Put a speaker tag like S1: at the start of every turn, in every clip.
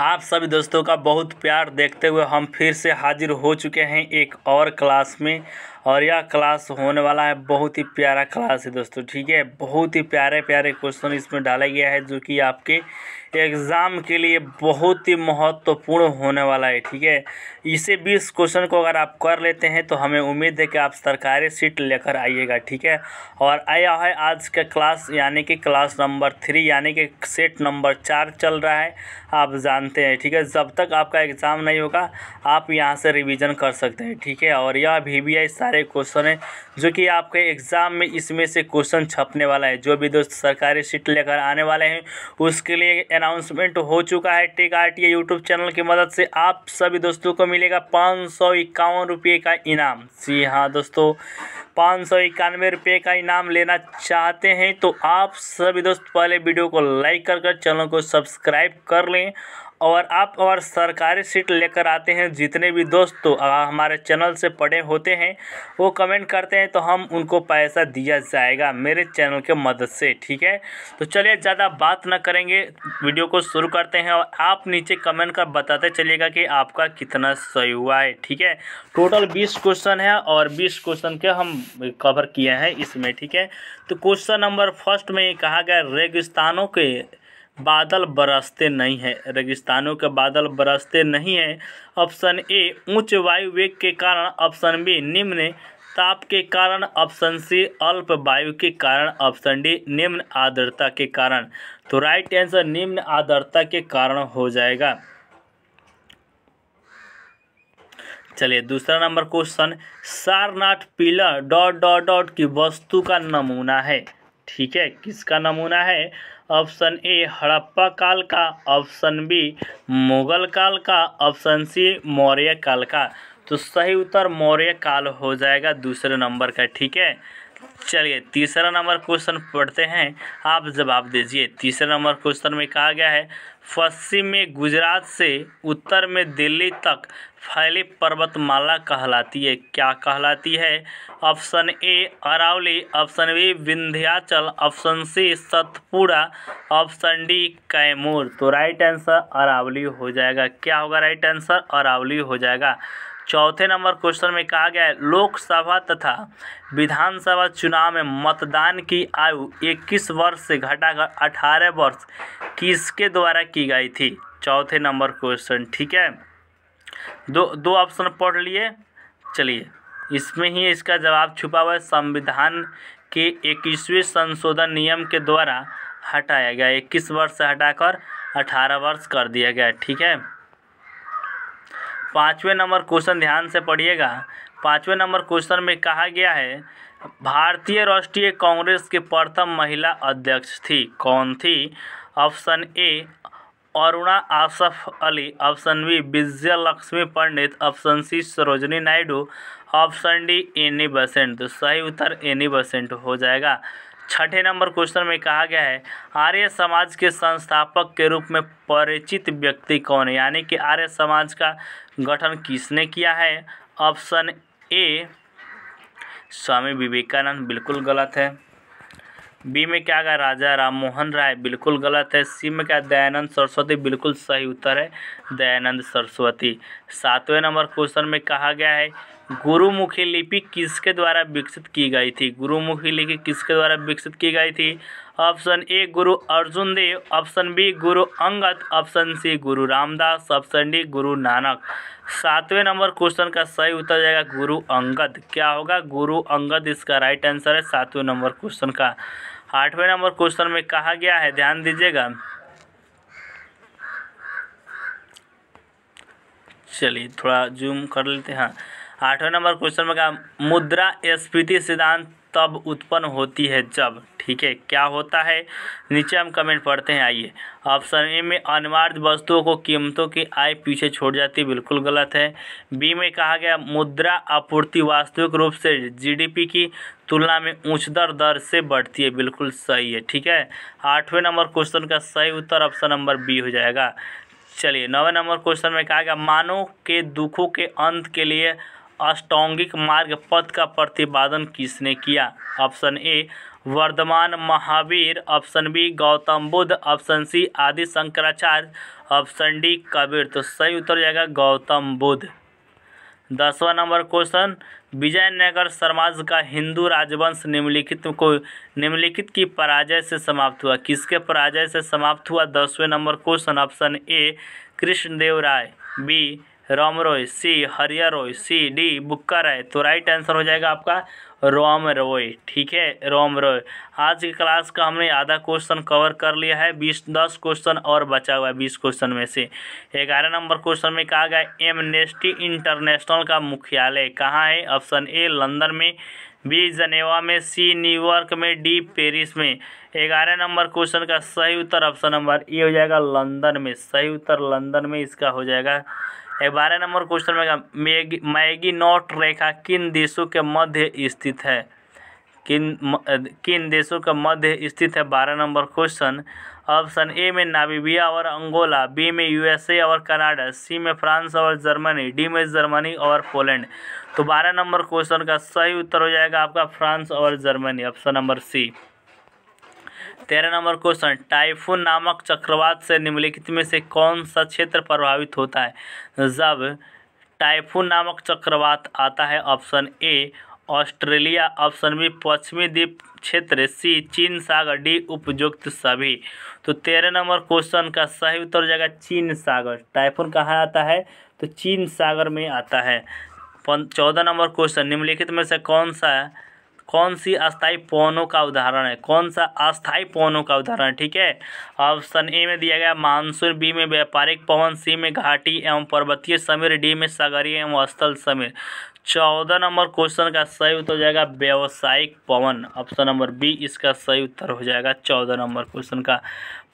S1: आप सभी दोस्तों का बहुत प्यार देखते हुए हम फिर से हाजिर हो चुके हैं एक और क्लास में और यह क्लास होने वाला है बहुत ही प्यारा क्लास है दोस्तों ठीक है बहुत ही प्यारे प्यारे क्वेश्चन इसमें डाला गया है जो कि आपके एग्ज़ाम के लिए बहुत ही महत्वपूर्ण होने वाला है ठीक है इसे बीस क्वेश्चन को अगर आप कर लेते हैं तो हमें उम्मीद है कि आप सरकारी सीट लेकर आइएगा ठीक है और आया है आज का क्लास यानी कि क्लास नंबर थ्री यानी कि सेट नंबर चार चल रहा है आप जानते हैं ठीक है जब तक आपका एग्ज़ाम नहीं होगा आप यहाँ से रिविज़न कर सकते हैं ठीक है और यह भी भी आई सारे क्वेश्चन है जो कि आपके एग्ज़ाम में इसमें से क्वेश्चन छपने वाला है जो भी दोस्त सरकारी सीट लेकर आने वाले हैं उसके लिए अनाउंसमेंट हो चुका है tech R T YouTube channel की मदद से आप सभी दोस्तों को मिलेगा पाँच सौ इक्यावन रुपये का इनाम जी हाँ दोस्तों पाँच सौ इक्यानवे रुपये का इनाम लेना चाहते हैं तो आप सभी दोस्त पहले वीडियो को लाइक कर कर चैनल को सब्सक्राइब कर लें और आप और सरकारी सीट लेकर आते हैं जितने भी दोस्त तो हमारे चैनल से पढ़े होते हैं वो कमेंट करते हैं तो हम उनको पैसा दिया जाएगा मेरे चैनल के मदद से ठीक है तो चलिए ज़्यादा बात ना करेंगे वीडियो को शुरू करते हैं और आप नीचे कमेंट कर बताते चलिएगा कि आपका कितना सही हुआ है ठीक है टोटल बीस क्वेश्चन है और बीस क्वेश्चन के हम कवर किए हैं इसमें ठीक है तो क्वेश्चन नंबर फर्स्ट में कहा गया रेगिस्तानों के बादल बरसते नहीं हैं रेगिस्तानों के बादल बरसते नहीं हैं ऑप्शन ए उच्च वायु वेग के कारण ऑप्शन बी निम्न ताप के कारण ऑप्शन सी अल्प वायु के कारण ऑप्शन डी निम्न आर्द्रता के कारण तो राइट आंसर निम्न आर्द्रता के कारण हो जाएगा चलिए दूसरा number question Sarnath pillar dot dot dot की वस्तु का नमूना है ठीक है किसका नमूना है ऑप्शन ए हड़प्पा काल का ऑप्शन बी मुगल काल का ऑप्शन सी मौर्य काल का तो सही उत्तर मौर्य काल हो जाएगा दूसरे नंबर का ठीक है चलिए तीसरा नंबर क्वेश्चन पढ़ते हैं आप जवाब दीजिए तीसरा नंबर क्वेश्चन में कहा गया है पश्चिम में गुजरात से उत्तर में दिल्ली तक फैली पर्वतमाला कहलाती है क्या कहलाती है option A Aravalli option B Vindhyachal option C Satpura option D Kaimur तो राइट आंसर अरावली हो जाएगा क्या होगा राइट आंसर अरावली हो जाएगा चौथे नंबर क्वेश्चन में कहा गया है लोकसभा तथा विधानसभा चुनाव में मतदान की आयु 21 वर्ष से घटाकर 18 वर्ष किसके द्वारा की गई थी चौथे नंबर क्वेश्चन ठीक है दो दो ऑप्शन पढ़ लिए चलिए इसमें ही इसका जवाब छुपा हुआ है संविधान के इक्कीसवें संशोधन नियम के द्वारा हटाया गया इक्कीस वर्ष से हटाकर अठारह वर्ष कर दिया गया ठीक है पाँचवें नंबर क्वेश्चन ध्यान से पढ़िएगा पाँचवें नंबर क्वेश्चन में कहा गया है भारतीय राष्ट्रीय कांग्रेस की प्रथम महिला अध्यक्ष थी कौन थी option A Aruna Asaf Ali option B Vijayalakshmi Lakshmi Pandit option C Sarojini Naidu option D Annie Besant तो सही उत्तर एनी बसेंट हो जाएगा छठे नंबर क्वेश्चन में कहा गया है आर्य समाज के संस्थापक के रूप में परिचित व्यक्ति कौन है यानी कि आर्य समाज का गठन किसने किया है ऑप्शन ए स्वामी विवेकानंद बिल्कुल गलत है बी में क्या गया राजा राम मोहन राय बिल्कुल गलत है सी में क्या दयानंद सरस्वती बिल्कुल सही उत्तर है दयानंद सरस्वती सातवें नंबर क्वेश्चन में कहा गया है गुरुमुखी लिपि किसके द्वारा विकसित की गई थी गुरुमुखी लिपि किसके द्वारा विकसित की गई थी ऑप्शन ए गुरु अर्जुन देव ऑप्शन बी गुरु अंगद ऑप्शन सी गुरु रामदास ऑप्शन डी गुरु नानक सातवें नंबर क्वेश्चन का सही उत्तर जाएगा गुरु अंगद क्या होगा गुरु अंगद इसका राइट आंसर है सातवें नंबर क्वेश्चन का आठवें नंबर क्वेश्चन में कहा गया है ध्यान दीजिएगा चलिए थोड़ा जूम कर लेते हैं आठवें नंबर क्वेश्चन में कहा मुद्रा स्फीति सिद्धांत तब उत्पन्न होती है जब ठीक है क्या होता है नीचे हम कमेंट पढ़ते हैं आइए ऑप्शन ए में अनिवार्य वस्तुओं को कीमतों की आय पीछे छोड़ जाती है बिल्कुल गलत है बी में कहा गया मुद्रा आपूर्ति वास्तविक रूप से जीडीपी की तुलना में उच्च दर दर से बढ़ती है बिल्कुल सही है ठीक है आठवें नंबर क्वेश्चन का सही उत्तर ऑप्शन नंबर बी हो जाएगा चलिए नौवें नंबर क्वेश्चन में कहा गया मानव के दुखों के अंत के लिए अष्टौंगिक मार्ग पथ का प्रतिपादन किसने किया option A Vardhaman Mahavir option B Gautam Buddha option C Adi Shankaracharya option D Kabir तो सही उत्तर जाएगा गौतम बुद्ध दसवां नंबर क्वेश्चन विजयनगर समाज का हिंदू राजवंश निम्नलिखित को निम्नलिखित की पराजय से समाप्त हुआ किसके पराजय से समाप्त हुआ दसवें number question option A Krishnadev Rai B Ram Roy C Hariya Roy C D बुक्का राय तो राइट आंसर हो जाएगा आपका रोम रोय ठीक है रोम रोय आज की क्लास का हमने आधा क्वेश्चन कवर कर लिया है बीस दस क्वेश्चन और बचा हुआ है बीस क्वेश्चन में से ग्यारह नंबर क्वेश्चन में कहा गया एमनेस्टी इंटरनेशनल का मुख्यालय कहाँ है ऑप्शन ए लंदन में बी जनेवा में सी न्यूयॉर्क में डी पेरिस में ग्यारह नंबर क्वेश्चन का सही उत्तर ऑप्शन नंबर ए हो जाएगा लंदन में सही उत्तर लंदन में इसका हो जाएगा ग्यारह नंबर क्वेश्चन में मैगी नॉट रेखा किन देशों के मध्य स्थित है किन किन देशों के मध्य स्थित है बारह नंबर क्वेश्चन ऑप्शन ए में नाबीबिया और अंगोला बी में यूएसए और कनाडा सी में फ्रांस और जर्मनी डी में जर्मनी और पोलैंड तो बारह नंबर क्वेश्चन का सही उत्तर हो जाएगा आपका फ्रांस और जर्मनी ऑप्शन नंबर सी तेरह नंबर क्वेश्चन टाइफून नामक चक्रवात से निम्नलिखित में से कौन सा क्षेत्र प्रभावित होता है जब टाइफून नामक चक्रवात आता है option A Australia option B पश्चिमी द्वीप क्षेत्र सी चीन सागर डी उपयुक्त सभी तो तेरह नंबर क्वेश्चन का सही उत्तर हो जाएगा चीन सागर टाइफून कहाँ आता है तो चीन सागर में आता है चौदह नंबर क्वेश्चन निम्नलिखित में से कौन सा है कौन सी अस्थाई पौनों का उदाहरण है कौन सा अस्थाई पौनों का उदाहरण है ठीक है ऑप्शन ए में दिया गया मानसून बी में व्यापारिक पवन सी में घाटी एवं पर्वतीय समीर डी में सागरीय एवं स्थल समीर चौदह नंबर क्वेश्चन का सही उत्तर हो जाएगा व्यावसायिक पवन ऑप्शन नंबर बी इसका सही उत्तर हो जाएगा चौदह नंबर क्वेश्चन का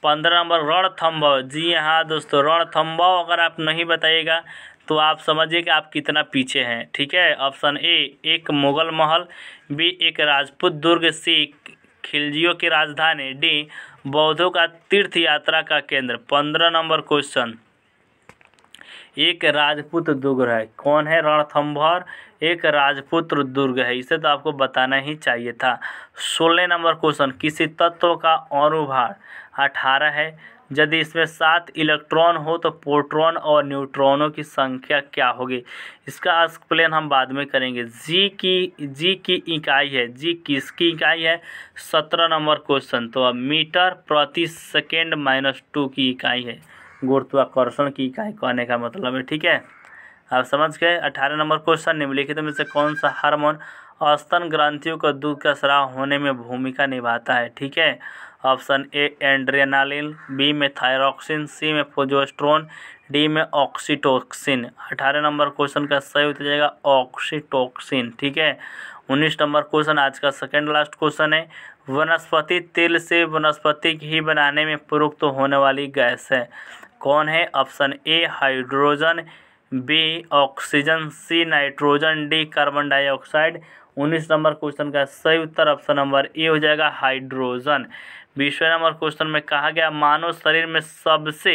S1: पंद्रह नंबर रणथम्भव जी हाँ दोस्तों रणथम्भव अगर आप नहीं बताइएगा तो आप समझिए कि आप कितना पीछे हैं ठीक है ऑप्शन ए एक मुगल महल बी एक राजपूत दुर्ग सी खिलजियों की राजधानी डी बौद्धों का तीर्थ यात्रा का केंद्र पंद्रह नंबर क्वेश्चन एक राजपूत दुर्ग है कौन है रणथम्भर एक राजपुत्र दुर्ग है इसे तो आपको बताना ही चाहिए था सोलह नंबर क्वेश्चन किसी तत्व का अनुभार अठारह है यदि इसमें सात इलेक्ट्रॉन हो तो प्रोट्रॉन और न्यूट्रॉनों की संख्या क्या होगी इसका एक्सप्लेन हम बाद में करेंगे जी की जी की इकाई है जी किसकी इकाई है सत्रह नंबर क्वेश्चन तो अब मीटर प्रति सेकेंड माइनस टू की इकाई है गुरुत्वाकर्षण की इकाई कहने का मतलब है ठीक है आप समझ गए अठारह नंबर क्वेश्चन निम्नलिखित में से कौन सा हार्मोन अस्तन ग्रंथियों का दूध का स्राव होने में भूमिका निभाता है ठीक है ऑप्शन ए एंड्रेनालिन बी में थायरोक्सिन सी में फोजोस्ट्रोन डी में ऑक्सीटोक्सिन अठारह नंबर क्वेश्चन का सही उत्तर जाएगा ऑक्सीटोक्सिन ठीक है उन्नीस नंबर क्वेश्चन आज का सेकेंड लास्ट क्वेश्चन है वनस्पति तेल से वनस्पति घी बनाने में प्रयुक्त तो होने वाली गैस है कौन है option A hydrogen B oxygen C nitrogen D carbon dioxide उन्नीस नंबर क्वेश्चन का सही उत्तर ऑप्शन नंबर ए हो जाएगा हाइड्रोजन बीसवें नंबर क्वेश्चन में कहा गया मानव शरीर में सबसे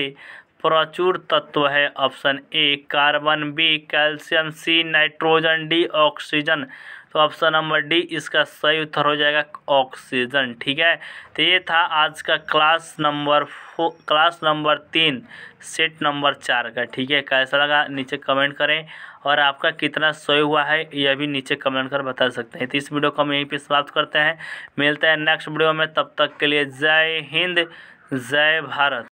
S1: प्रचुर तत्व है option A carbon B calcium C nitrogen D oxygen तो ऑप्शन नंबर डी इसका सही उत्तर हो जाएगा ऑक्सीजन ठीक है तो ये था आज का class number four class number तीन सेट नंबर चार का ठीक है कैसा लगा नीचे कमेंट करें और आपका कितना सही हुआ है यह भी नीचे कमेंट कर बता सकते हैं तो इस वीडियो को हम यहीं पर समाप्त करते हैं मिलते हैं नेक्स्ट वीडियो में तब तक के लिए जय हिंद जय भारत